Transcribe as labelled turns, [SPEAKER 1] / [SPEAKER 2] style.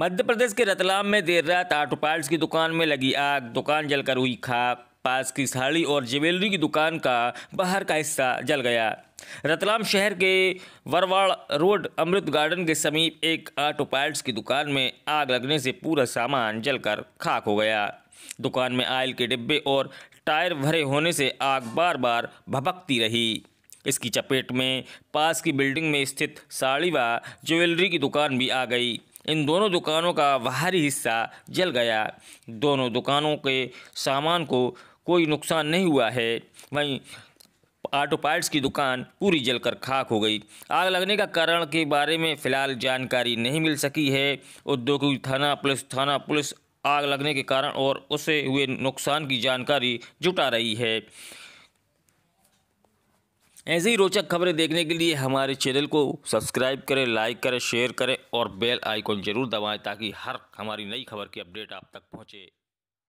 [SPEAKER 1] मध्य प्रदेश के रतलाम में देर रात ऑटो पार्ट्स की दुकान में लगी आग दुकान जलकर हुई खाक पास की साड़ी और ज्वेलरी की दुकान का बाहर का हिस्सा जल गया रतलाम शहर के वरवाड़ रोड अमृत गार्डन के समीप एक ऑटो पार्ट्स की दुकान में आग लगने से पूरा सामान जलकर खाक हो गया दुकान में आयल के डिब्बे और टायर भरे होने से आग बार बार भपकती रही इसकी चपेट में पास की बिल्डिंग में स्थित साड़ी व ज्वेलरी की दुकान भी आ गई इन दोनों दुकानों का बाहरी हिस्सा जल गया दोनों दुकानों के सामान को कोई नुकसान नहीं हुआ है वहीं ऑटो पार्ट्स की दुकान पूरी जलकर खाक हो गई आग लगने का कारण के बारे में फिलहाल जानकारी नहीं मिल सकी है उद्योग थाना पुलिस थाना पुलिस आग लगने के कारण और उसे हुए नुकसान की जानकारी जुटा रही है ऐसे ही रोचक खबरें देखने के लिए हमारे चैनल को सब्सक्राइब करें लाइक करें शेयर करें और बेल आइकॉन जरूर दबाएं ताकि हर हमारी नई खबर की अपडेट आप तक पहुँचे